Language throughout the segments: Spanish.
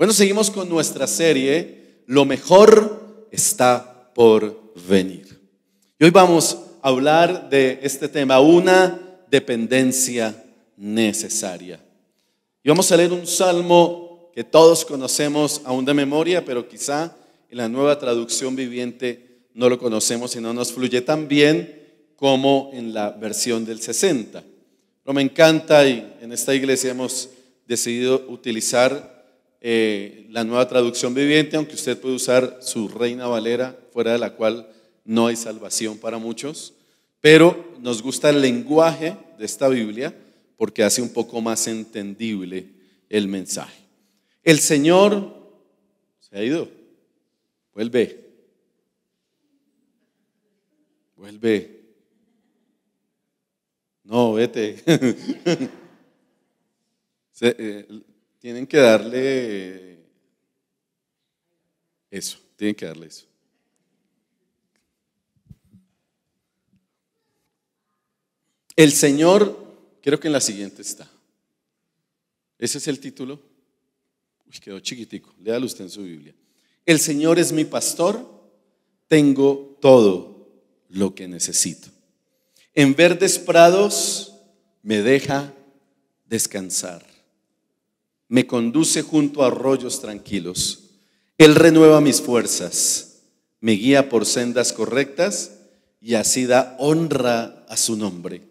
Bueno, seguimos con nuestra serie, Lo mejor está por venir. Y hoy vamos a hablar de este tema, una dependencia necesaria. Y vamos a leer un salmo que todos conocemos aún de memoria, pero quizá en la nueva traducción viviente no lo conocemos y no nos fluye tan bien como en la versión del 60. Pero me encanta y en esta iglesia hemos decidido utilizar eh, la nueva traducción viviente, aunque usted puede usar su Reina Valera, fuera de la cual no hay salvación para muchos. Pero nos gusta el lenguaje de esta Biblia porque hace un poco más entendible el mensaje. El Señor se ha ido. Vuelve. Vuelve. No, vete. Eh, tienen que darle eso, tienen que darle eso. El Señor, creo que en la siguiente está. Ese es el título. Uy, quedó chiquitico. Léalo usted en su Biblia. El Señor es mi pastor, tengo todo lo que necesito. En verdes prados me deja descansar me conduce junto a arroyos tranquilos. Él renueva mis fuerzas, me guía por sendas correctas y así da honra a su nombre.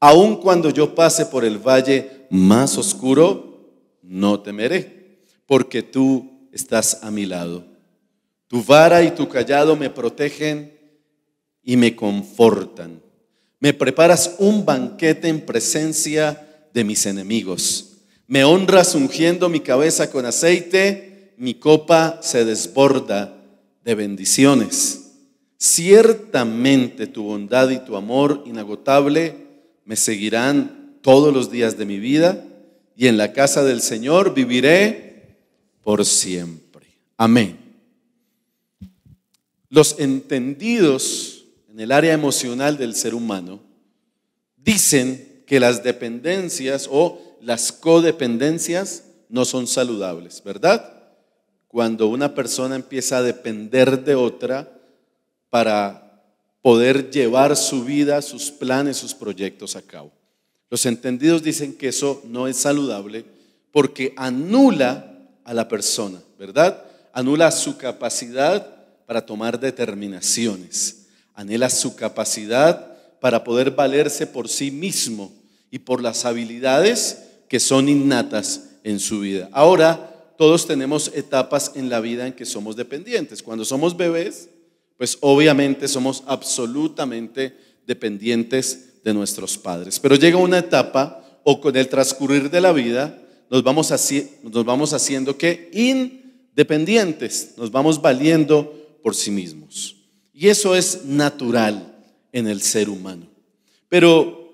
Aun cuando yo pase por el valle más oscuro, no temeré, porque tú estás a mi lado. Tu vara y tu callado me protegen y me confortan. Me preparas un banquete en presencia de mis enemigos me honras ungiendo mi cabeza con aceite, mi copa se desborda de bendiciones. Ciertamente tu bondad y tu amor inagotable me seguirán todos los días de mi vida y en la casa del Señor viviré por siempre. Amén. Los entendidos en el área emocional del ser humano dicen que las dependencias o las codependencias no son saludables, ¿verdad? Cuando una persona empieza a depender de otra para poder llevar su vida, sus planes, sus proyectos a cabo. Los entendidos dicen que eso no es saludable porque anula a la persona, ¿verdad? Anula su capacidad para tomar determinaciones, anhela su capacidad para poder valerse por sí mismo y por las habilidades que son innatas en su vida. Ahora, todos tenemos etapas en la vida en que somos dependientes. Cuando somos bebés, pues obviamente somos absolutamente dependientes de nuestros padres. Pero llega una etapa o con el transcurrir de la vida nos vamos, nos vamos haciendo que independientes, nos vamos valiendo por sí mismos. Y eso es natural en el ser humano. Pero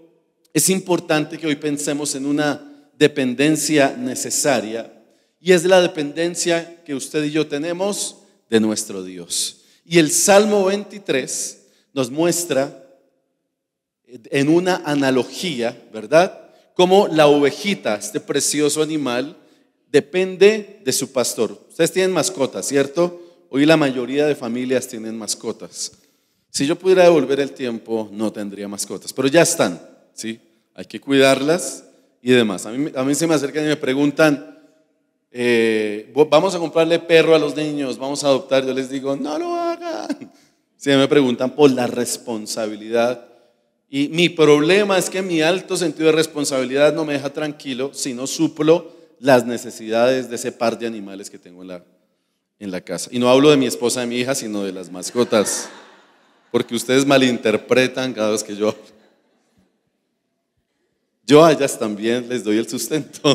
es importante que hoy pensemos en una dependencia necesaria y es la dependencia que usted y yo tenemos de nuestro Dios. Y el Salmo 23 nos muestra en una analogía, ¿verdad? Como la ovejita, este precioso animal, depende de su pastor. Ustedes tienen mascotas, ¿cierto? Hoy la mayoría de familias tienen mascotas. Si yo pudiera devolver el tiempo, no tendría mascotas, pero ya están, ¿sí? Hay que cuidarlas, y demás. A mí, a mí se me acercan y me preguntan, eh, vamos a comprarle perro a los niños, vamos a adoptar. Yo les digo, no lo hagan. Si me preguntan por la responsabilidad. Y mi problema es que mi alto sentido de responsabilidad no me deja tranquilo si no suplo las necesidades de ese par de animales que tengo en la, en la casa. Y no hablo de mi esposa, y mi hija, sino de las mascotas. Porque ustedes malinterpretan cada vez que yo hablo. Yo a ellas también les doy el sustento.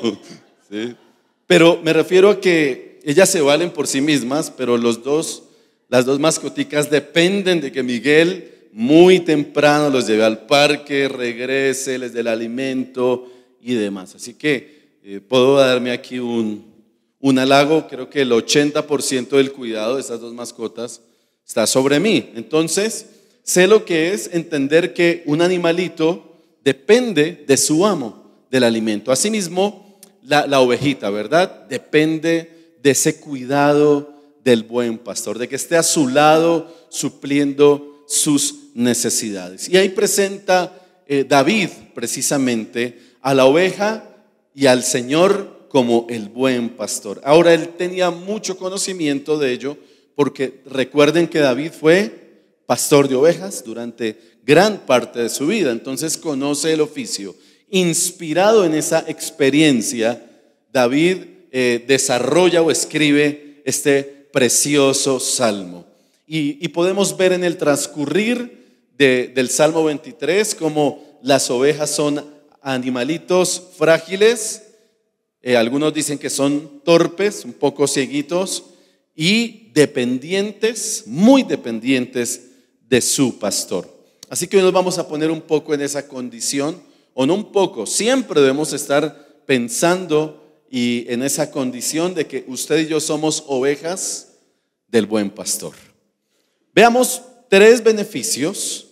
Pero me refiero a que ellas se valen por sí mismas, pero los dos, las dos mascoticas dependen de que Miguel muy temprano los lleve al parque, regrese, les dé el alimento y demás. Así que eh, puedo darme aquí un, un halago, creo que el 80% del cuidado de esas dos mascotas está sobre mí. Entonces, sé lo que es entender que un animalito depende de su amo del alimento. Asimismo, la, ovejita, ¿verdad? Depende de ese cuidado del buen pastor, de que esté a su lado supliendo sus necesidades. Y ahí presenta eh, David precisamente a la oveja y al Señor como el buen pastor. Ahora él tenía mucho conocimiento de ello porque recuerden que David fue pastor de ovejas durante gran parte de su vida. Entonces conoce el oficio. Inspirado en esa experiencia, David eh, desarrolla o escribe este precioso salmo. Y, podemos ver en el transcurrir del Salmo 23 como las ovejas son animalitos frágiles, eh, algunos dicen que son torpes, un poco cieguitos y dependientes, muy dependientes de su pastor. Así que hoy nos vamos a poner un poco en esa condición, o no un poco, siempre debemos estar pensando y en esa condición de que usted y yo somos ovejas del buen pastor. Veamos tres beneficios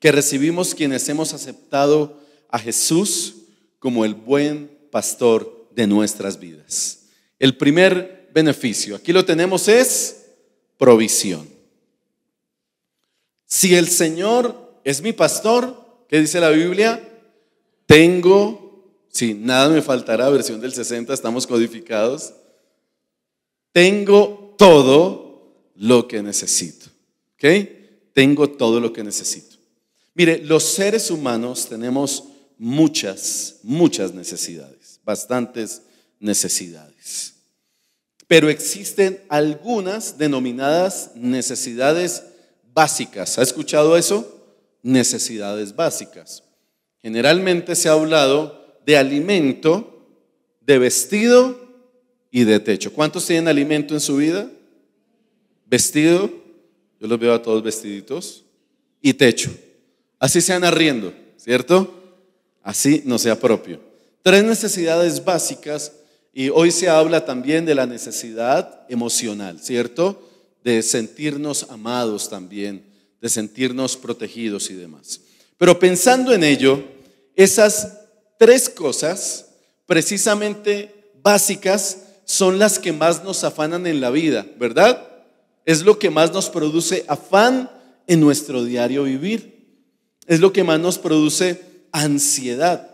que recibimos quienes hemos aceptado a Jesús como el buen pastor de nuestras vidas. El primer beneficio, aquí lo tenemos, es provisión. Si el Señor es mi pastor, que dice la Biblia? Tengo, si nada me faltará, versión del 60, estamos codificados. Tengo todo lo que necesito. ¿Ok? Tengo todo lo que necesito. Mire, los seres humanos tenemos muchas, muchas necesidades, bastantes necesidades. Pero existen algunas denominadas necesidades básicas. ¿Ha escuchado eso? necesidades básicas. Generalmente se ha hablado de alimento, de vestido y de techo. ¿Cuántos tienen alimento en su vida? Vestido, yo los veo a todos vestiditos, y techo. Así sean arriendo, ¿cierto? Así no sea propio. Tres necesidades básicas y hoy se habla también de la necesidad emocional, ¿cierto? De sentirnos amados también, de sentirnos protegidos y demás. Pero pensando en ello, esas tres cosas, precisamente básicas, son las que más nos afanan en la vida, ¿verdad? Es lo que más nos produce afán en nuestro diario vivir. Es lo que más nos produce ansiedad.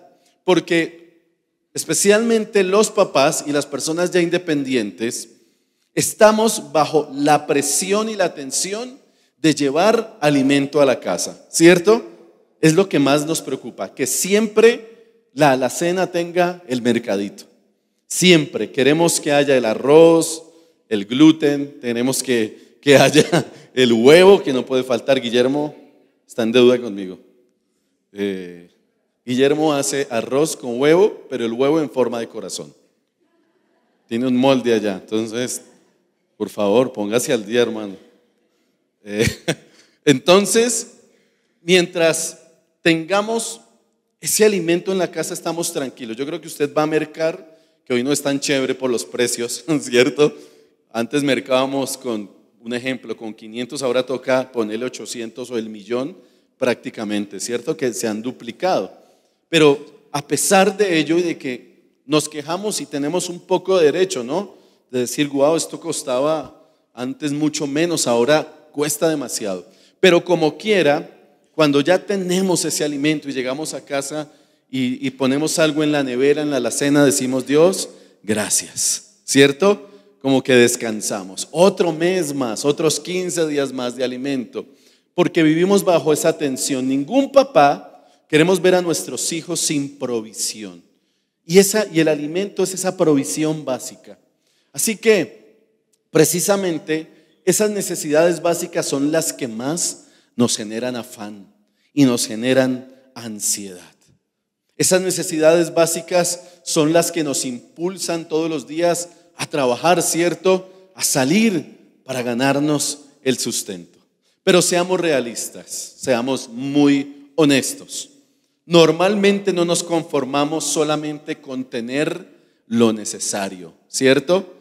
Porque especialmente los papás y las personas ya independientes, estamos bajo la presión y la tensión de llevar alimento a la casa, ¿cierto? Es lo que más nos preocupa, que siempre la alacena tenga el mercadito. Siempre queremos que haya el arroz, el gluten, tenemos que, que haya el huevo, que no puede faltar. Guillermo está en deuda conmigo. Eh, Guillermo hace arroz con huevo, pero el huevo en forma de corazón. Tiene un molde allá. Entonces, por favor, póngase al día, hermano. Eh, entonces, mientras tengamos ese alimento en la casa, estamos tranquilos. Yo creo que usted va a mercar, que hoy no es tan chévere por los precios, ¿cierto? Antes mercábamos con, un ejemplo, con 500, ahora toca ponerle 800 o el millón prácticamente, ¿cierto? Que se han duplicado. Pero a pesar de ello y de que nos quejamos y tenemos un poco de derecho, ¿no? De decir, wow, esto costaba antes mucho menos, ahora cuesta demasiado. Pero como quiera, cuando ya tenemos ese alimento y llegamos a casa y, ponemos algo en la nevera, en la alacena, decimos, Dios, gracias, ¿cierto? Como que descansamos. Otro mes más, otros 15 días más de alimento, porque vivimos bajo esa tensión. Ningún papá queremos ver a nuestros hijos sin provisión. Y, esa, y el alimento es esa provisión básica. Así que, precisamente, esas necesidades básicas son las que más nos generan afán y nos generan ansiedad. Esas necesidades básicas son las que nos impulsan todos los días a trabajar, ¿cierto? A salir para ganarnos el sustento. Pero seamos realistas, seamos muy honestos. Normalmente no nos conformamos solamente con tener lo necesario, ¿cierto?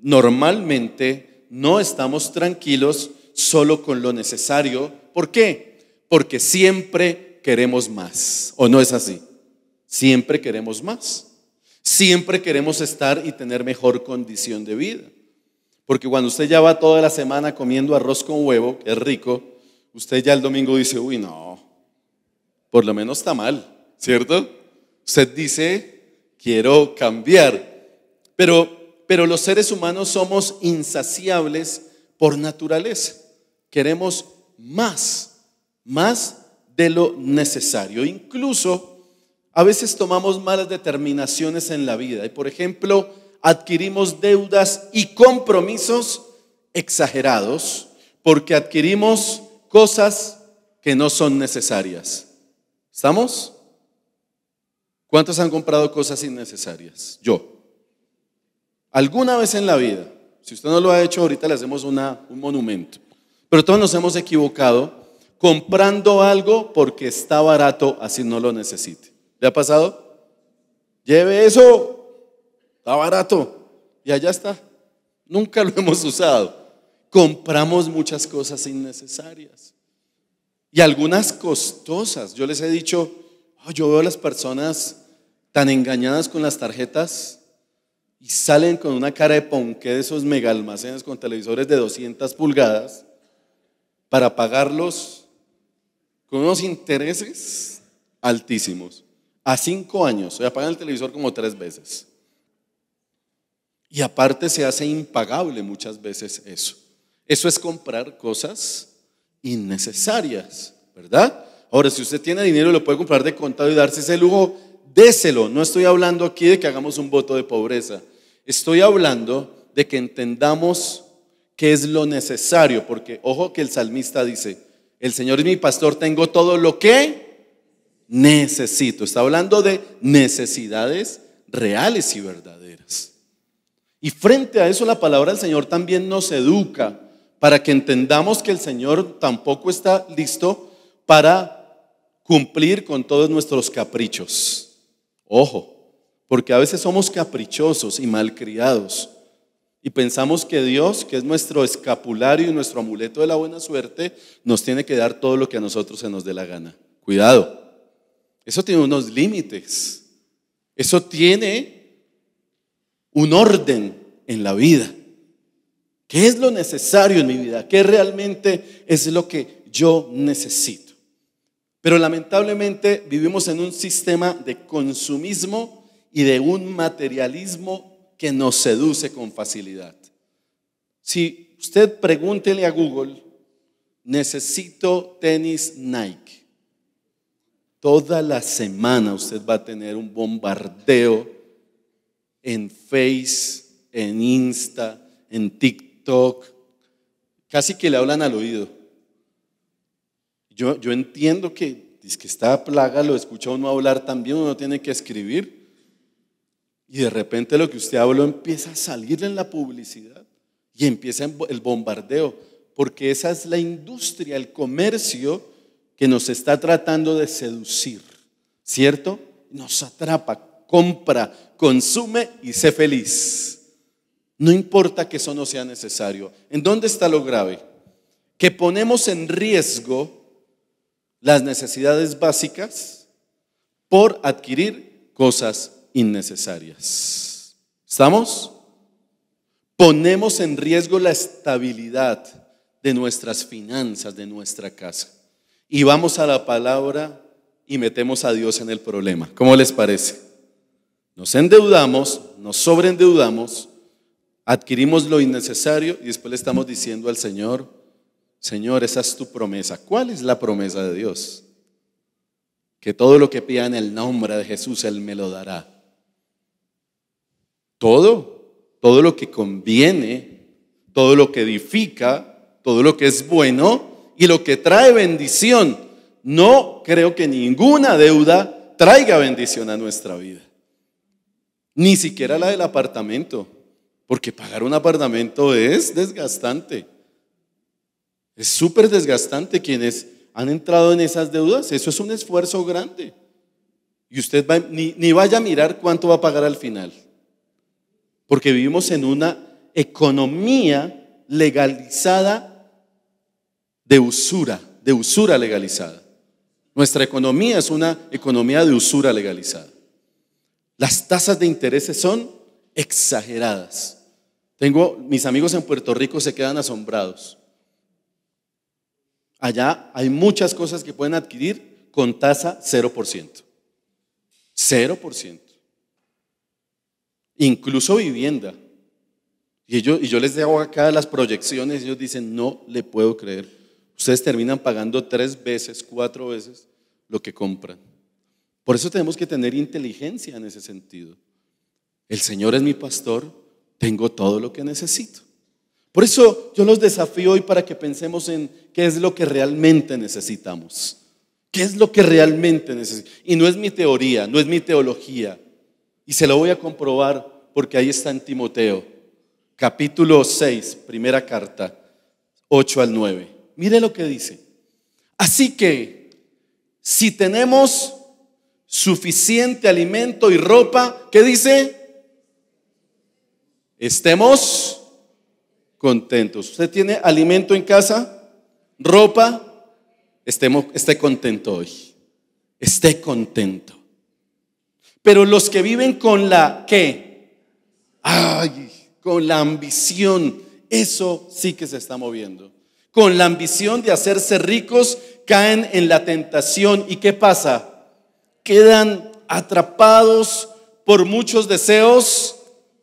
Normalmente no estamos tranquilos solo con lo necesario. ¿Por qué? Porque siempre queremos más, ¿o no es así? Siempre queremos más. Siempre queremos estar y tener mejor condición de vida. Porque cuando usted ya va toda la semana comiendo arroz con huevo, que es rico, usted ya el domingo dice, uy, no, por lo menos está mal, ¿cierto? Usted dice, quiero cambiar. Pero pero los seres humanos somos insaciables por naturaleza. Queremos más, más de lo necesario. Incluso a veces tomamos malas determinaciones en la vida y, por ejemplo, adquirimos deudas y compromisos exagerados porque adquirimos cosas que no son necesarias. ¿Estamos? ¿Cuántos han comprado cosas innecesarias? Yo. Alguna vez en la vida, si usted no lo ha hecho, ahorita le hacemos una, un monumento. Pero todos nos hemos equivocado comprando algo porque está barato, así no lo necesite. ¿Le ha pasado? Lleve eso, está barato. Y allá está. Nunca lo hemos usado. Compramos muchas cosas innecesarias. Y algunas costosas. Yo les he dicho, ah, yo veo a las personas tan engañadas con las tarjetas y salen con una cara de ponqué de esos mega almacenes con televisores de 200 pulgadas para pagarlos con unos intereses altísimos. A cinco años, o sea, pagan el televisor como tres veces. Y aparte se hace impagable muchas veces eso. Eso es comprar cosas innecesarias, ¿verdad? Ahora, si usted tiene dinero, lo puede comprar de contado y darse ese lujo déselo. No estoy hablando aquí de que hagamos un voto de pobreza. Estoy hablando de que entendamos qué es lo necesario, porque ojo que el salmista dice, el Señor es mi pastor, tengo todo lo que necesito. Está hablando de necesidades reales y verdaderas. Y frente a eso la palabra del Señor también nos educa para que entendamos que el Señor tampoco está listo para cumplir con todos nuestros caprichos. Ojo, porque a veces somos caprichosos y malcriados y pensamos que Dios, que es nuestro escapulario y nuestro amuleto de la buena suerte, nos tiene que dar todo lo que a nosotros se nos dé la gana. Cuidado, eso tiene unos límites, eso tiene un orden en la vida. ¿Qué es lo necesario en mi vida? ¿Qué realmente es lo que yo necesito? Pero lamentablemente vivimos en un sistema de consumismo y de un materialismo que nos seduce con facilidad. Si usted pregúntele a Google, necesito tenis Nike. Toda la semana usted va a tener un bombardeo en Face, en Insta, en TikTok. Casi que le hablan al oído. Yo, entiendo que, que esta plaga lo escucha uno hablar también, uno tiene que escribir. Y de repente lo que usted habló empieza a salir en la publicidad y empieza el bombardeo, porque esa es la industria, el comercio que nos está tratando de seducir, ¿cierto? Nos atrapa, compra, consume y sé feliz. No importa que eso no sea necesario. ¿En dónde está lo grave? Que ponemos en riesgo las necesidades básicas por adquirir cosas innecesarias. ¿Estamos? Ponemos en riesgo la estabilidad de nuestras finanzas, de nuestra casa. Y vamos a la palabra y metemos a Dios en el problema. ¿Cómo les parece? Nos endeudamos, nos sobreendeudamos, adquirimos lo innecesario y después le estamos diciendo al Señor, Señor, esa es tu promesa. ¿Cuál es la promesa de Dios? Que todo lo que pida en el nombre de Jesús, Él me lo dará. Todo, todo lo que conviene, todo lo que edifica, todo lo que es bueno y lo que trae bendición. No creo que ninguna deuda traiga bendición a nuestra vida. Ni siquiera la del apartamento, porque pagar un apartamento es desgastante. Es súper desgastante quienes han entrado en esas deudas. Eso es un esfuerzo grande. Y usted ni, ni vaya a mirar cuánto va a pagar al final. Porque vivimos en una economía legalizada de usura, de usura legalizada. Nuestra economía es una economía de usura legalizada. Las tasas de intereses son exageradas. Tengo, mis amigos en Puerto Rico se quedan asombrados. Allá hay muchas cosas que pueden adquirir con tasa 0%. 0%. Incluso vivienda. Y, yo les dejo acá las proyecciones y ellos dicen, no le puedo creer. Ustedes terminan pagando tres veces, cuatro veces lo que compran. Por eso tenemos que tener inteligencia en ese sentido. El Señor es mi pastor, tengo todo lo que necesito. Por eso yo los desafío hoy para que pensemos en qué es lo que realmente necesitamos. ¿Qué es lo que realmente necesitamos? Y no es mi teoría, no es mi teología. Y se lo voy a comprobar porque ahí está en Timoteo, capítulo 6, primera carta, 8 al 9. Mire lo que dice. Así que, si tenemos suficiente alimento y ropa, ¿qué dice? Estemos contentos. ¿Usted tiene alimento en casa? ¿Ropa? esté contento hoy. Esté contento. Pero los que viven con la qué? Ay, con la ambición. Eso sí que se está moviendo. Con la ambición de hacerse ricos, caen en la tentación. ¿Y qué pasa? Quedan atrapados por muchos deseos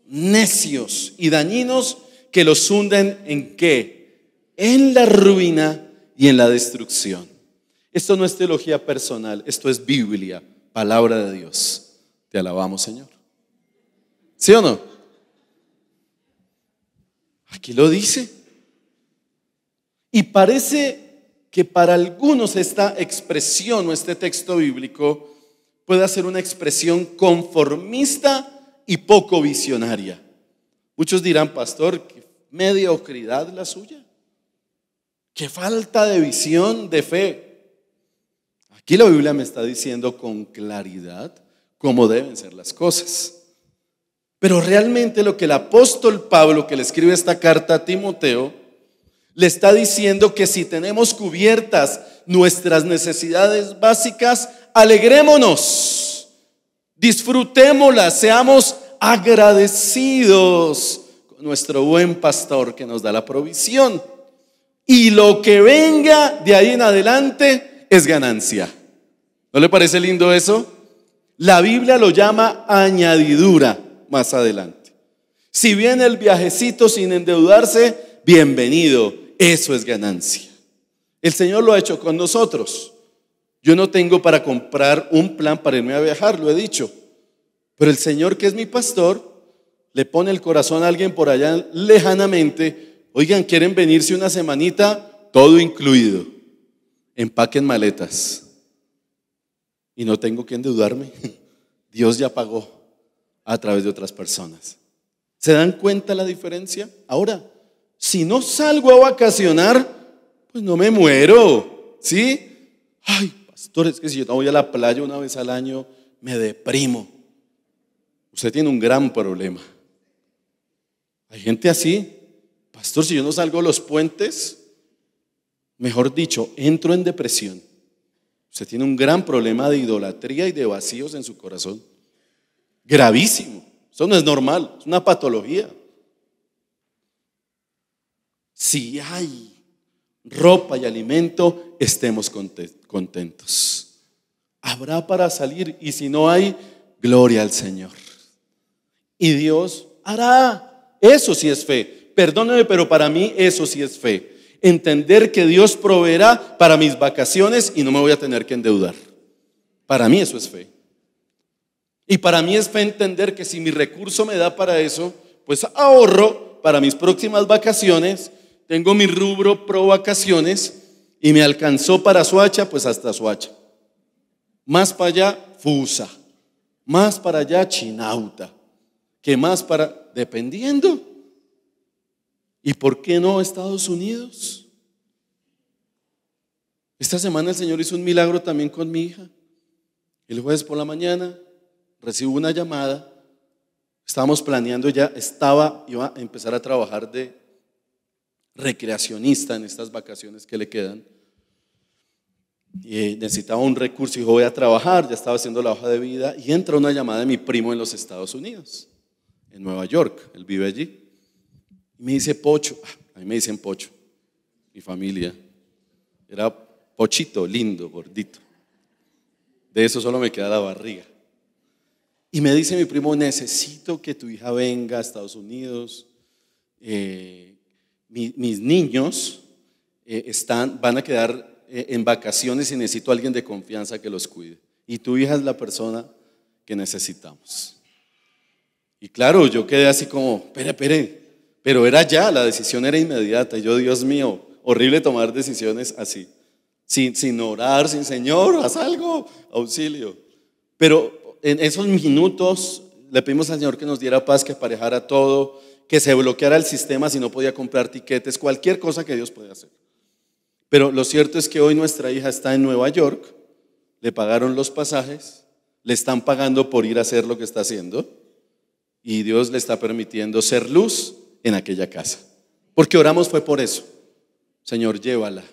necios y dañinos que los hunden en qué? En la ruina y en la destrucción. Esto no es teología personal, esto es Biblia, palabra de Dios. Te alabamos, Señor. ¿Sí o no? Aquí lo dice. Y parece que para algunos esta expresión o este texto bíblico puede ser una expresión conformista y poco visionaria. Muchos dirán, pastor, mediocridad la suya? ¿Qué falta de visión, de fe? Aquí la Biblia me está diciendo con claridad cómo deben ser las cosas. Pero realmente lo que el apóstol Pablo, que le escribe esta carta a Timoteo, le está diciendo que si tenemos cubiertas nuestras necesidades básicas, alegrémonos, disfrutémoslas, seamos agradecidos nuestro buen pastor que nos da la provisión. Y lo que venga de ahí en adelante es ganancia. ¿No le parece lindo eso? La Biblia lo llama añadidura más adelante. Si viene el viajecito sin endeudarse, bienvenido. Eso es ganancia. El Señor lo ha hecho con nosotros. Yo no tengo para comprar un plan para irme a viajar, lo he dicho. Pero el Señor que es mi pastor le pone el corazón a alguien por allá lejanamente, oigan, quieren venirse una semanita, todo incluido. Empaquen maletas. Y no tengo que endeudarme. Dios ya pagó a través de otras personas. ¿Se dan cuenta la diferencia? Ahora, si no salgo a vacacionar, pues no me muero. ¿Sí? Ay, pastores, es que si yo no voy a la playa una vez al año, me deprimo. Usted tiene un gran problema. Hay gente así. Pastor, si yo no salgo los puentes, mejor dicho, entro en depresión. Usted tiene un gran problema de idolatría y de vacíos en su corazón. Gravísimo. Eso no es normal, es una patología. Si hay ropa y alimento, estemos contentos. Habrá para salir y si no hay, gloria al Señor. Y Dios hará eso sí es fe. Perdóneme, pero para mí eso sí es fe. Entender que Dios proveerá para mis vacaciones y no me voy a tener que endeudar. Para mí eso es fe. Y para mí es fe entender que si mi recurso me da para eso, pues ahorro para mis próximas vacaciones, tengo mi rubro pro vacaciones y me alcanzó para Suacha, pues hasta Suacha. Más para allá, Fusa. Más para allá, Chinauta. Que más para... Dependiendo. ¿Y por qué no Estados Unidos? Esta semana el Señor hizo un milagro también con mi hija. El jueves por la mañana recibo una llamada. Estábamos planeando, ya estaba, iba a empezar a trabajar de recreacionista en estas vacaciones que le quedan. Y eh, necesitaba un recurso y voy a trabajar, ya estaba haciendo la hoja de vida. Y entra una llamada de mi primo en los Estados Unidos en Nueva York, él vive allí. Y me dice Pocho, a mí me dicen Pocho, mi familia. Era Pochito, lindo, gordito. De eso solo me queda la barriga. Y me dice mi primo, necesito que tu hija venga a Estados Unidos. Eh, mis niños eh, están, van a quedar eh, en vacaciones y necesito a alguien de confianza que los cuide. Y tu hija es la persona que necesitamos. Y claro, yo quedé así como, espere, espere, pero era ya, la decisión era inmediata. Yo, Dios mío, horrible tomar decisiones así, sin, sin orar, sin Señor, haz algo, auxilio. Pero en esos minutos le pedimos al Señor que nos diera paz, que aparejara todo, que se bloqueara el sistema si no podía comprar tiquetes, cualquier cosa que Dios pueda hacer. Pero lo cierto es que hoy nuestra hija está en Nueva York, le pagaron los pasajes, le están pagando por ir a hacer lo que está haciendo y Dios le está permitiendo ser luz en aquella casa. Porque oramos fue por eso. Señor, llévala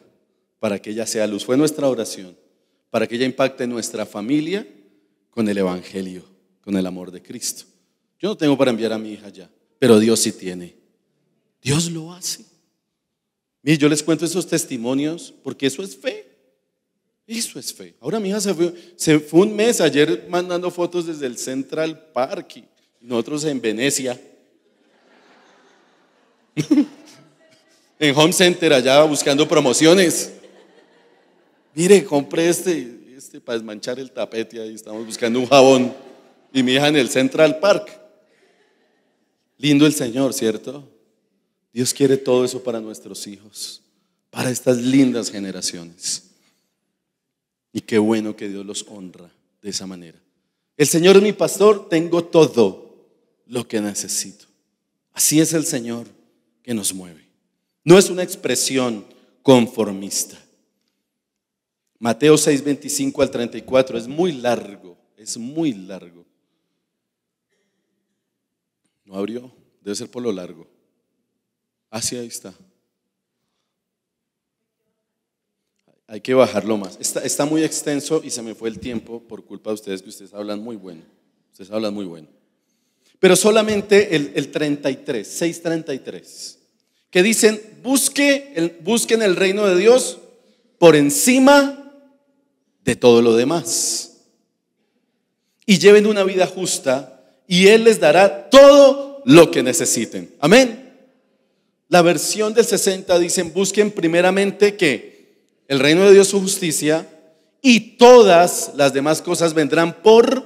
para que ella sea luz. Fue nuestra oración, para que ella impacte nuestra familia con el Evangelio, con el amor de Cristo. Yo no tengo para enviar a mi hija ya, pero Dios sí tiene. Dios lo hace. Mire, yo les cuento esos testimonios porque eso es fe. Eso es fe. Ahora mi hija se fue, se fue un mes ayer mandando fotos desde el Central Park. Nosotros en Venecia. en Home Center allá buscando promociones. Mire, compré este, este para desmanchar el tapete ahí. Estamos buscando un jabón. Y mi hija en el Central Park. Lindo el Señor, ¿cierto? Dios quiere todo eso para nuestros hijos, para estas lindas generaciones. Y qué bueno que Dios los honra de esa manera. El Señor es mi pastor, tengo todo lo que necesito. Así es el Señor que nos mueve. No es una expresión conformista. Mateo 6, 25 al 34 es muy largo, es muy largo. ¿No abrió? Debe ser por lo largo. Así ah, ahí está. Hay que bajarlo más. Está, está muy extenso y se me fue el tiempo por culpa de ustedes que ustedes hablan muy bueno. Ustedes hablan muy bueno pero solamente el, 33, 633, que dicen, busquen el reino de Dios por encima de todo lo demás. Y lleven una vida justa y Él les dará todo lo que necesiten. Amén. La versión del 60 dicen, busquen primeramente que el reino de Dios su justicia y todas las demás cosas vendrán por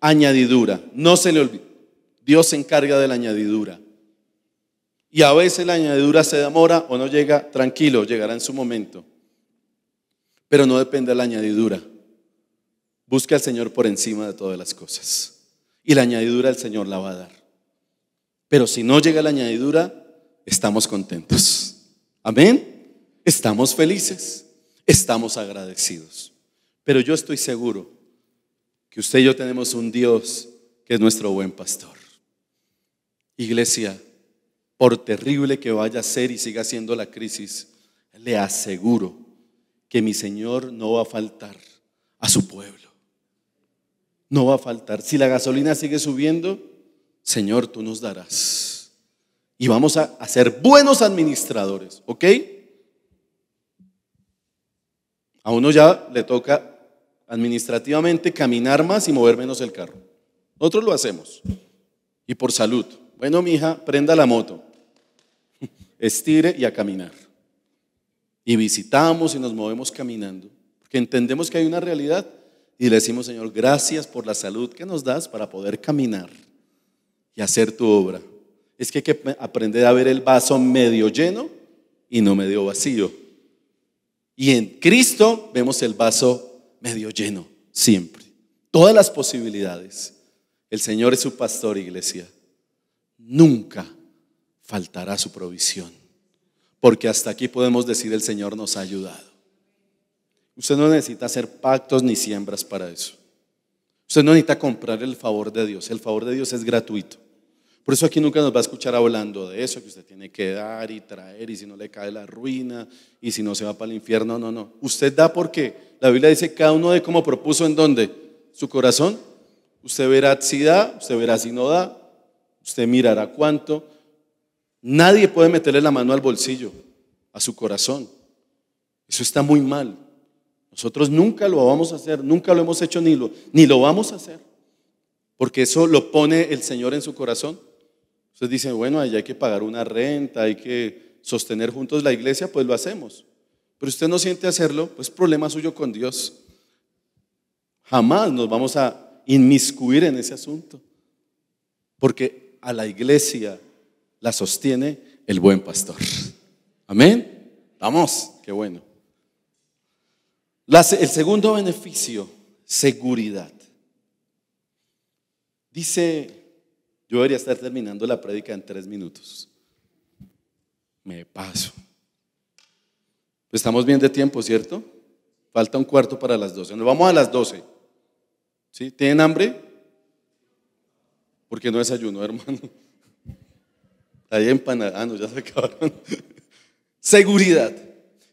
añadidura. No se le olvide. Dios se encarga de la añadidura. Y a veces la añadidura se demora o no llega, tranquilo, llegará en su momento. Pero no depende de la añadidura. Busca al Señor por encima de todas las cosas. Y la añadidura el Señor la va a dar. Pero si no llega la añadidura, estamos contentos. Amén. Estamos felices. Estamos agradecidos. Pero yo estoy seguro que usted y yo tenemos un Dios que es nuestro buen pastor. Iglesia, por terrible que vaya a ser y siga siendo la crisis, le aseguro que mi Señor no va a faltar a su pueblo. No va a faltar. Si la gasolina sigue subiendo, Señor, tú nos darás. Y vamos a, ser buenos administradores, ¿ok? A uno ya le toca administrativamente caminar más y mover menos el carro. Nosotros lo hacemos. Y por salud. Bueno, hija prenda la moto, estire y a caminar. Y visitamos y nos movemos caminando, porque entendemos que hay una realidad y le decimos, Señor, gracias por la salud que nos das para poder caminar y hacer tu obra. Es que hay que aprender a ver el vaso medio lleno y no medio vacío. Y en Cristo vemos el vaso medio lleno, siempre. Todas las posibilidades. El Señor es su pastor, iglesia nunca faltará su provisión. Porque hasta aquí podemos decir el Señor nos ha ayudado. Usted no necesita hacer pactos ni siembras para eso. Usted no necesita comprar el favor de Dios. El favor de Dios es gratuito. Por eso aquí nunca nos va a escuchar hablando de eso, que usted tiene que dar y traer, y si no le cae la ruina, y si no se va para el infierno. No, no. Usted da porque la Biblia dice cada uno de como propuso en donde Su corazón. Usted verá si da, usted verá si no da, Usted mirará cuánto. Nadie puede meterle la mano al bolsillo, a su corazón. Eso está muy mal. Nosotros nunca lo vamos a hacer, nunca lo hemos hecho ni lo, ni lo vamos a hacer. Porque eso lo pone el Señor en su corazón. Usted dice, bueno, ahí hay que pagar una renta, hay que sostener juntos la iglesia, pues lo hacemos. Pero usted no siente hacerlo, pues problema suyo con Dios. Jamás nos vamos a inmiscuir en ese asunto. Porque a la iglesia la sostiene el buen pastor. Amén. Vamos, qué bueno. el segundo beneficio, seguridad. Dice, yo debería estar terminando la prédica en tres minutos. Me paso. Pues estamos bien de tiempo, ¿cierto? Falta un cuarto para las doce Nos vamos a las doce ¿Sí? ¿Tienen hambre? Porque no ayuno, hermano. Ahí ya se acabaron. Seguridad.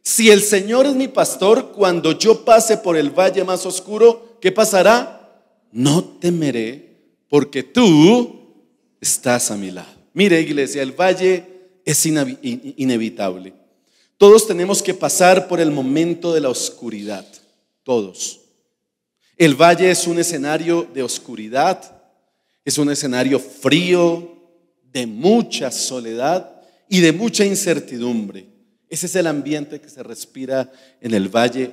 Si el Señor es mi pastor, cuando yo pase por el valle más oscuro, ¿qué pasará? No temeré, porque tú estás a mi lado. Mire, iglesia, el valle es inevitable. Todos tenemos que pasar por el momento de la oscuridad, todos. El valle es un escenario de oscuridad, es un escenario frío, de mucha soledad y de mucha incertidumbre. Ese es el ambiente que se respira en el valle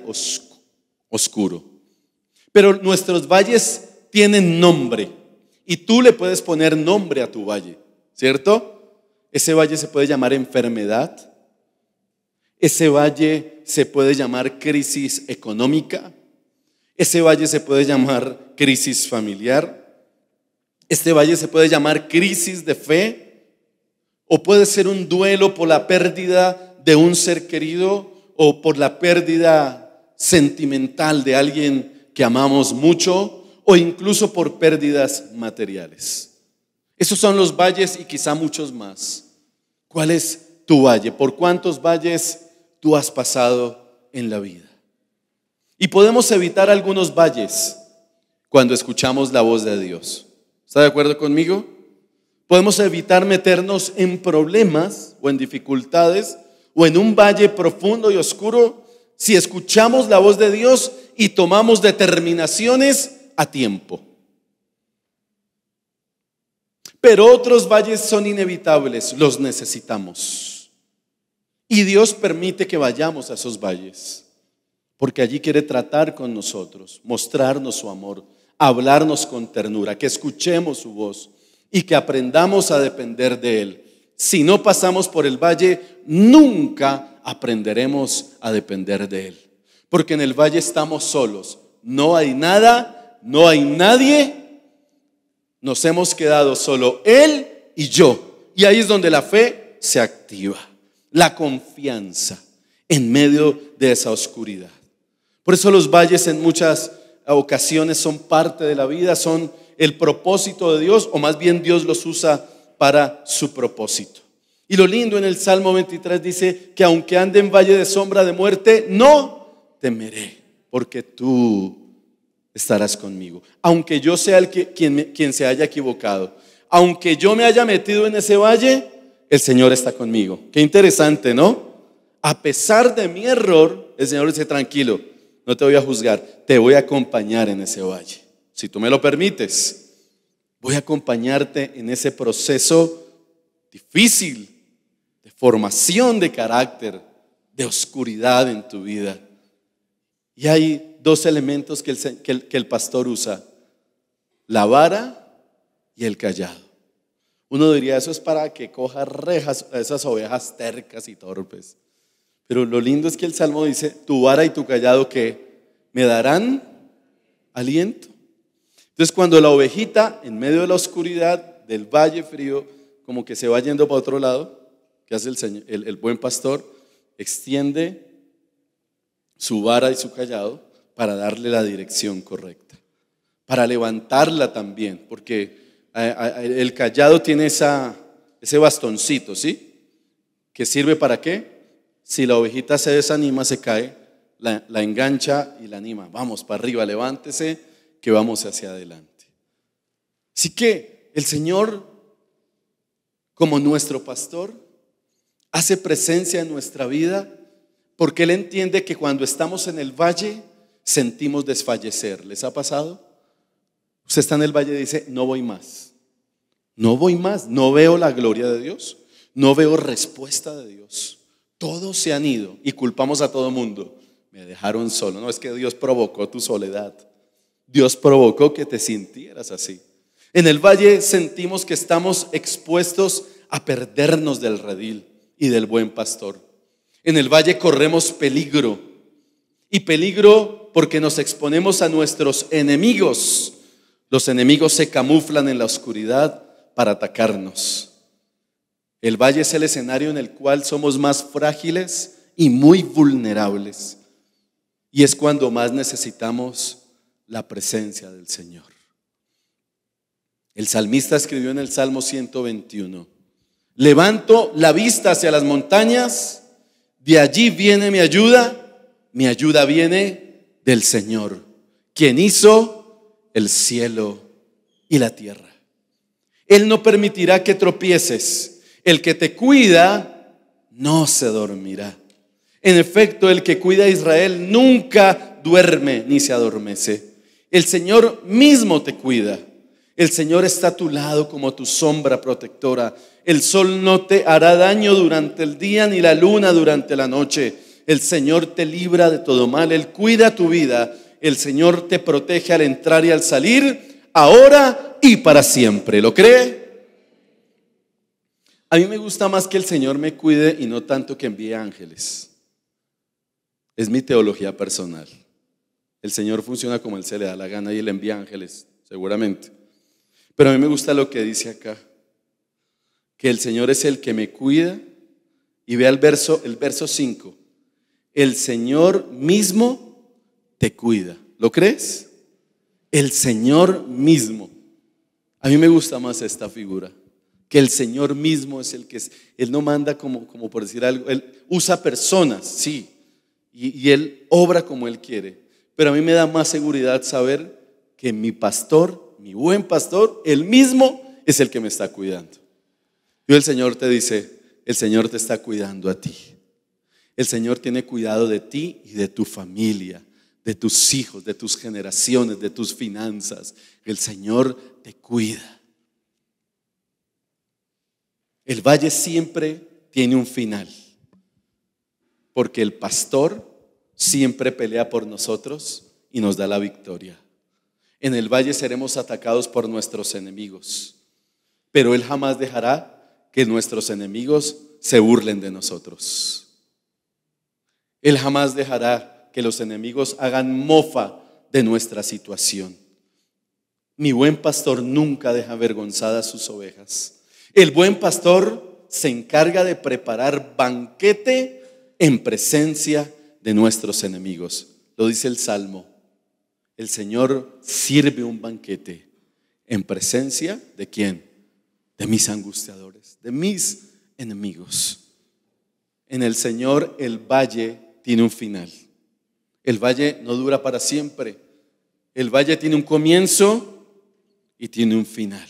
oscuro. Pero nuestros valles tienen nombre y tú le puedes poner nombre a tu valle, ¿cierto? Ese valle se puede llamar enfermedad, ese valle se puede llamar crisis económica, ese valle se puede llamar crisis familiar, este valle se puede llamar crisis de fe o puede ser un duelo por la pérdida de un ser querido o por la pérdida sentimental de alguien que amamos mucho o incluso por pérdidas materiales. Esos son los valles y quizá muchos más. ¿Cuál es tu valle? ¿Por cuántos valles tú has pasado en la vida? Y podemos evitar algunos valles cuando escuchamos la voz de Dios. ¿Está de acuerdo conmigo? Podemos evitar meternos en problemas o en dificultades o en un valle profundo y oscuro si escuchamos la voz de Dios y tomamos determinaciones a tiempo. Pero otros valles son inevitables, los necesitamos. Y Dios permite que vayamos a esos valles, porque allí quiere tratar con nosotros, mostrarnos su amor hablarnos con ternura, que escuchemos su voz y que aprendamos a depender de Él. Si no pasamos por el valle, nunca aprenderemos a depender de Él. Porque en el valle estamos solos. No hay nada, no hay nadie. Nos hemos quedado solo Él y yo. Y ahí es donde la fe se activa. La confianza en medio de esa oscuridad. Por eso los valles en muchas ocasiones son parte de la vida, son el propósito de Dios, o más bien Dios los usa para su propósito. Y lo lindo en el Salmo 23 dice que aunque ande en valle de sombra de muerte, no temeré, porque tú estarás conmigo. Aunque yo sea el que, quien, quien se haya equivocado, aunque yo me haya metido en ese valle, el Señor está conmigo. Qué interesante, ¿no? A pesar de mi error, el Señor dice, tranquilo, no te voy a juzgar, te voy a acompañar en ese valle. Si tú me lo permites, voy a acompañarte en ese proceso difícil de formación de carácter, de oscuridad en tu vida. Y hay dos elementos que el, que el, pastor usa, la vara y el callado. Uno diría, eso es para que coja rejas a esas ovejas tercas y torpes. Pero lo lindo es que el Salmo dice, tu vara y tu callado que me darán aliento. Entonces cuando la ovejita en medio de la oscuridad del valle frío, como que se va yendo para otro lado, que hace el, señor, el, buen pastor? Extiende su vara y su callado para darle la dirección correcta, para levantarla también, porque el callado tiene esa, ese bastoncito, ¿sí? Que sirve para qué? Si la ovejita se desanima, se cae, la, engancha y la anima. Vamos para arriba, levántese, que vamos hacia adelante. Así que el Señor, como nuestro pastor, hace presencia en nuestra vida porque Él entiende que cuando estamos en el valle sentimos desfallecer. ¿Les ha pasado? Usted está en el valle y dice, no voy más. No voy más, no veo la gloria de Dios, no veo respuesta de Dios. Todos se han ido y culpamos a todo mundo. Me dejaron solo. No es que Dios provocó tu soledad. Dios provocó que te sintieras así. En el valle sentimos que estamos expuestos a perdernos del redil y del buen pastor. En el valle corremos peligro. Y peligro porque nos exponemos a nuestros enemigos. Los enemigos se camuflan en la oscuridad para atacarnos. El valle es el escenario en el cual somos más frágiles y muy vulnerables. Y es cuando más necesitamos la presencia del Señor. El salmista escribió en el Salmo 121, levanto la vista hacia las montañas, de allí viene mi ayuda, mi ayuda viene del Señor, quien hizo el cielo y la tierra. Él no permitirá que tropieces. El que te cuida no se dormirá. En efecto, el que cuida a Israel nunca duerme ni se adormece. El Señor mismo te cuida. El Señor está a tu lado como tu sombra protectora. El sol no te hará daño durante el día ni la luna durante la noche. El Señor te libra de todo mal. Él cuida tu vida. El Señor te protege al entrar y al salir, ahora y para siempre. ¿Lo cree? A mí me gusta más que el Señor me cuide y no tanto que envíe ángeles. Es mi teología personal. El Señor funciona como Él se le da la gana y Él envía ángeles, seguramente. Pero a mí me gusta lo que dice acá, que el Señor es el que me cuida. Y vea el verso, el verso 5. El Señor mismo te cuida. ¿Lo crees? El Señor mismo. A mí me gusta más esta figura que el Señor mismo es el que es. Él no manda como, como por decir algo, Él usa personas, sí, y, y Él obra como Él quiere. Pero a mí me da más seguridad saber que mi pastor, mi buen pastor, Él mismo es el que me está cuidando. Y el Señor te dice, el Señor te está cuidando a ti. El Señor tiene cuidado de ti y de tu familia, de tus hijos, de tus generaciones, de tus finanzas. El Señor te cuida. El valle siempre tiene un final, porque el pastor siempre pelea por nosotros y nos da la victoria. En el valle seremos atacados por nuestros enemigos, pero Él jamás dejará que nuestros enemigos se burlen de nosotros. Él jamás dejará que los enemigos hagan mofa de nuestra situación. Mi buen pastor nunca deja avergonzadas sus ovejas. El buen pastor se encarga de preparar banquete en presencia de nuestros enemigos. Lo dice el Salmo. El Señor sirve un banquete en presencia de quién? De mis angustiadores, de mis enemigos. En el Señor el valle tiene un final. El valle no dura para siempre. El valle tiene un comienzo y tiene un final.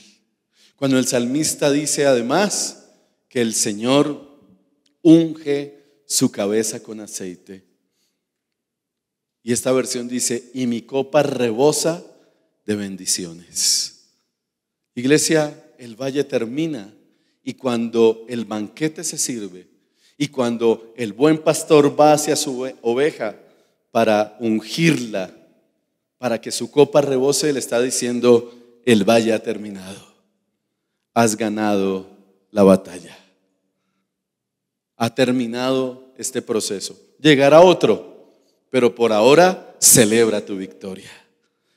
Cuando el salmista dice además que el Señor unge su cabeza con aceite. Y esta versión dice, y mi copa rebosa de bendiciones. Iglesia, el valle termina y cuando el banquete se sirve y cuando el buen pastor va hacia su oveja para ungirla, para que su copa rebose, le está diciendo, el valle ha terminado has ganado la batalla. Ha terminado este proceso. Llegará otro, pero por ahora celebra tu victoria.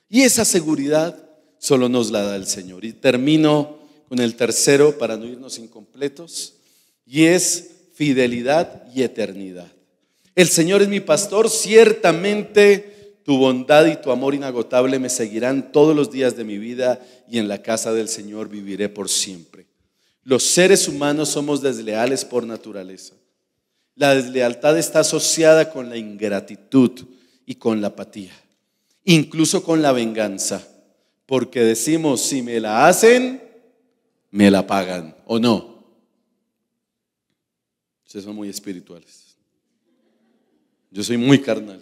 Y esa seguridad solo nos la da el Señor. Y termino con el tercero para no irnos incompletos, y es fidelidad y eternidad. El Señor es mi pastor, ciertamente tu bondad y tu amor inagotable me seguirán todos los días de mi vida y en la casa del Señor viviré por siempre. Los seres humanos somos desleales por naturaleza. La deslealtad está asociada con la ingratitud y con la apatía, incluso con la venganza, porque decimos, si me la hacen, me la pagan, ¿o no? Ustedes son muy espirituales. Yo soy muy carnal.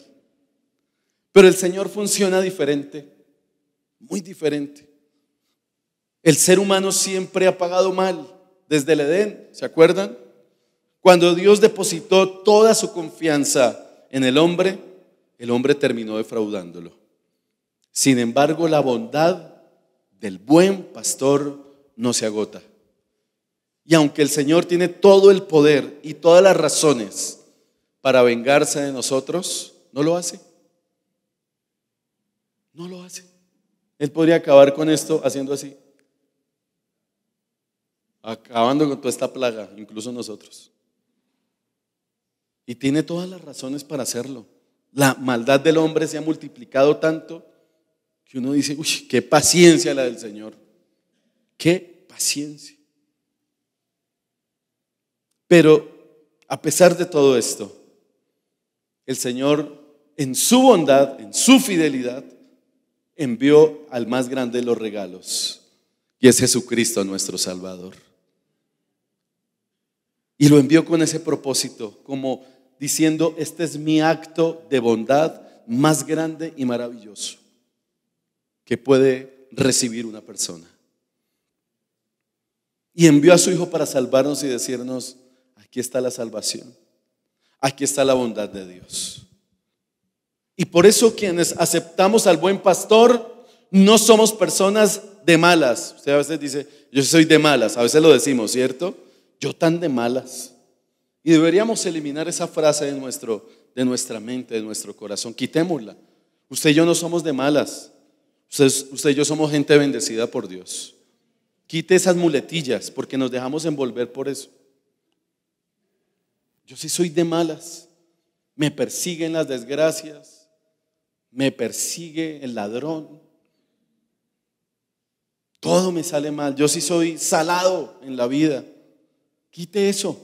Pero el Señor funciona diferente, muy diferente. El ser humano siempre ha pagado mal desde el Edén, ¿se acuerdan? Cuando Dios depositó toda su confianza en el hombre, el hombre terminó defraudándolo. Sin embargo, la bondad del buen pastor no se agota. Y aunque el Señor tiene todo el poder y todas las razones para vengarse de nosotros, no lo hace. No lo hace. Él podría acabar con esto haciendo así. Acabando con toda esta plaga, incluso nosotros. Y tiene todas las razones para hacerlo. La maldad del hombre se ha multiplicado tanto que uno dice, uy, qué paciencia la del Señor. Qué paciencia. Pero a pesar de todo esto, el Señor en su bondad, en su fidelidad, envió al más grande de los regalos, que es Jesucristo nuestro Salvador. Y lo envió con ese propósito, como diciendo, este es mi acto de bondad más grande y maravilloso que puede recibir una persona. Y envió a su Hijo para salvarnos y decirnos, aquí está la salvación, aquí está la bondad de Dios. Y por eso quienes aceptamos al buen pastor no somos personas de malas. Usted a veces dice, yo soy de malas, a veces lo decimos, ¿cierto? Yo tan de malas. Y deberíamos eliminar esa frase de, nuestro, de nuestra mente, de nuestro corazón. Quitémosla. Usted y yo no somos de malas. Usted, usted y yo somos gente bendecida por Dios. Quite esas muletillas porque nos dejamos envolver por eso. Yo sí soy de malas. Me persiguen las desgracias me persigue el ladrón. Todo me sale mal. Yo sí soy salado en la vida. Quite eso.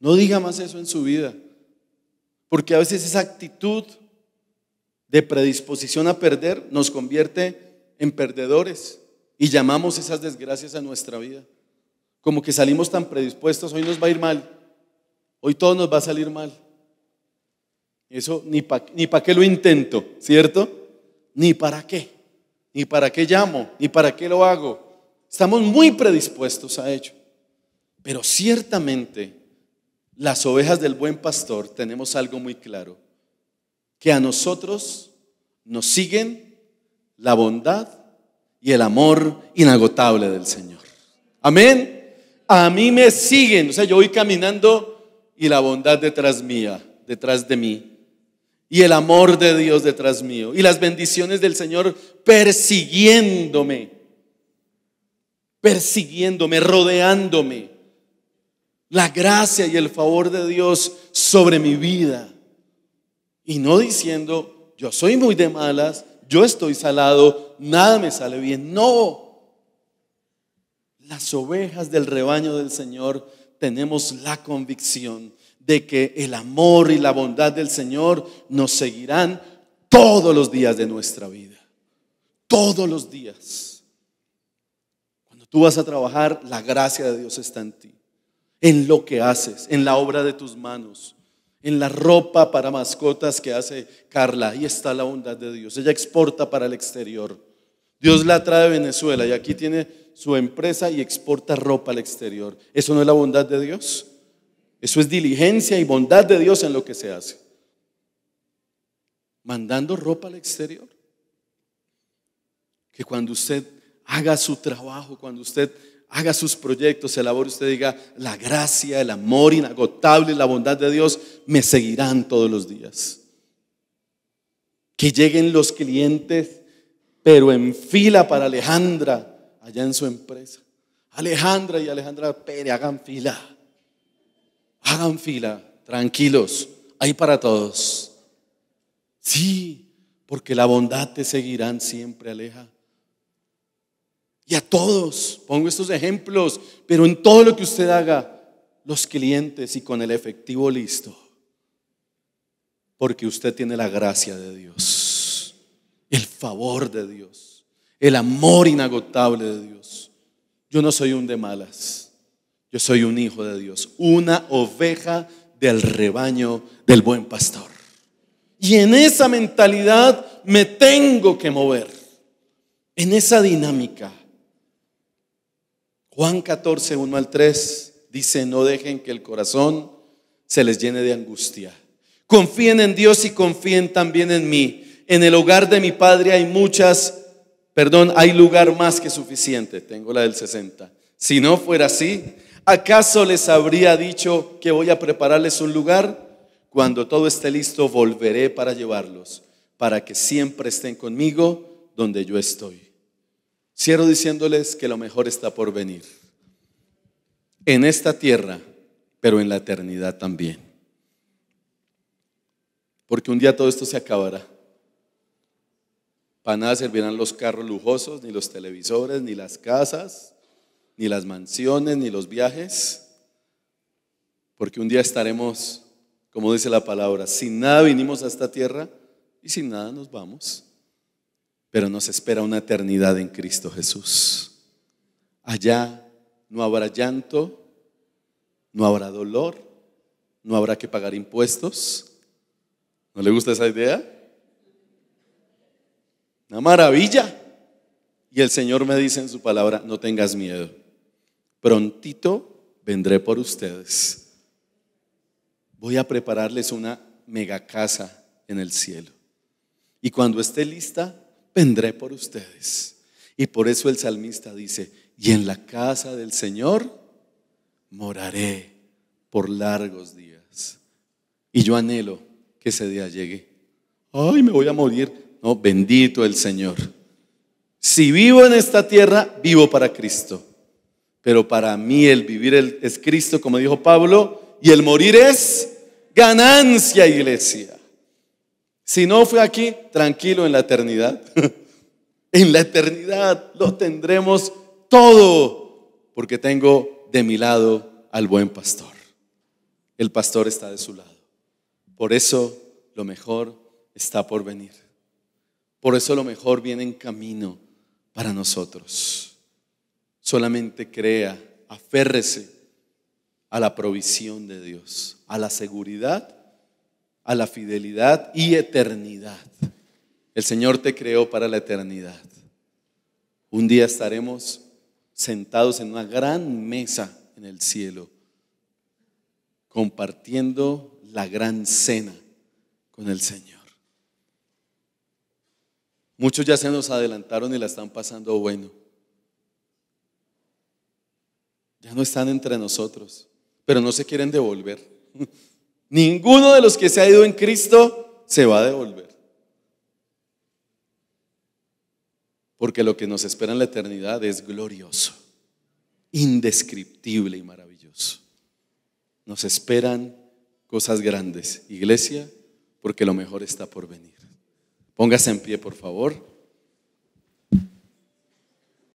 No diga más eso en su vida. Porque a veces esa actitud de predisposición a perder nos convierte en perdedores y llamamos esas desgracias a nuestra vida. Como que salimos tan predispuestos, hoy nos va a ir mal. Hoy todo nos va a salir mal. Eso ni para qué lo intento, ¿cierto? Ni para qué, ni para qué llamo, ni para qué lo hago. Estamos muy predispuestos a ello. Pero ciertamente las ovejas del buen pastor tenemos algo muy claro, que a nosotros nos siguen la bondad y el amor inagotable del Señor. Amén. A mí me siguen, o sea, yo voy caminando y la bondad detrás mía, detrás de mí, y el amor de Dios detrás mío y las bendiciones del Señor persiguiéndome, persiguiéndome, rodeándome. La gracia y el favor de Dios sobre mi vida. Y no diciendo, yo soy muy de malas, yo estoy salado, nada me sale bien. No. Las ovejas del rebaño del Señor tenemos la convicción de que el amor y la bondad del Señor nos seguirán todos los días de nuestra vida. Todos los días. Cuando tú vas a trabajar, la gracia de Dios está en ti, en lo que haces, en la obra de tus manos, en la ropa para mascotas que hace Carla. Ahí está la bondad de Dios. Ella exporta para el exterior. Dios la trae de Venezuela y aquí tiene su empresa y exporta ropa al exterior. ¿Eso no es la bondad de Dios? Eso es diligencia y bondad de Dios en lo que se hace. Mandando ropa al exterior. Que cuando usted haga su trabajo, cuando usted haga sus proyectos, elabore, usted diga, la gracia, el amor inagotable la bondad de Dios me seguirán todos los días. Que lleguen los clientes, pero en fila para Alejandra, allá en su empresa. Alejandra y Alejandra Pérez, hagan fila hagan fila, tranquilos, hay para todos. Sí, porque la bondad te seguirán siempre, Aleja. Y a todos, pongo estos ejemplos, pero en todo lo que usted haga, los clientes y con el efectivo listo, porque usted tiene la gracia de Dios, el favor de Dios, el amor inagotable de Dios. Yo no soy un de malas. Yo soy un hijo de Dios, una oveja del rebaño del buen pastor. Y en esa mentalidad me tengo que mover, en esa dinámica. Juan 14, 1 al 3 dice, no dejen que el corazón se les llene de angustia. Confíen en Dios y confíen también en mí. En el hogar de mi padre hay muchas, perdón, hay lugar más que suficiente. Tengo la del 60. Si no fuera así, ¿Acaso les habría dicho que voy a prepararles un lugar? Cuando todo esté listo, volveré para llevarlos, para que siempre estén conmigo donde yo estoy. Cierro diciéndoles que lo mejor está por venir. En esta tierra, pero en la eternidad también. Porque un día todo esto se acabará. Para nada servirán los carros lujosos, ni los televisores, ni las casas, ni las mansiones, ni los viajes, porque un día estaremos, como dice la palabra, sin nada vinimos a esta tierra y sin nada nos vamos. Pero nos espera una eternidad en Cristo Jesús. Allá no habrá llanto, no habrá dolor, no habrá que pagar impuestos. ¿No le gusta esa idea? Una maravilla. Y el Señor me dice en su palabra, no tengas miedo prontito vendré por ustedes. Voy a prepararles una mega casa en el cielo. Y cuando esté lista, vendré por ustedes. Y por eso el salmista dice, y en la casa del Señor moraré por largos días. Y yo anhelo que ese día llegue. Ay, me voy a morir. No, bendito el Señor. Si vivo en esta tierra, vivo para Cristo. Pero para mí el vivir es Cristo, como dijo Pablo, y el morir es ganancia, iglesia. Si no fue aquí, tranquilo en la eternidad. en la eternidad lo tendremos todo, porque tengo de mi lado al buen pastor. El pastor está de su lado. Por eso lo mejor está por venir. Por eso lo mejor viene en camino para nosotros. Solamente crea, aférrese a la provisión de Dios, a la seguridad, a la fidelidad y eternidad. El Señor te creó para la eternidad. Un día estaremos sentados en una gran mesa en el cielo, compartiendo la gran cena con el Señor. Muchos ya se nos adelantaron y la están pasando bueno ya no están entre nosotros, pero no se quieren devolver. Ninguno de los que se ha ido en Cristo se va a devolver. Porque lo que nos espera en la eternidad es glorioso, indescriptible y maravilloso. Nos esperan cosas grandes, iglesia, porque lo mejor está por venir. Póngase en pie, por favor.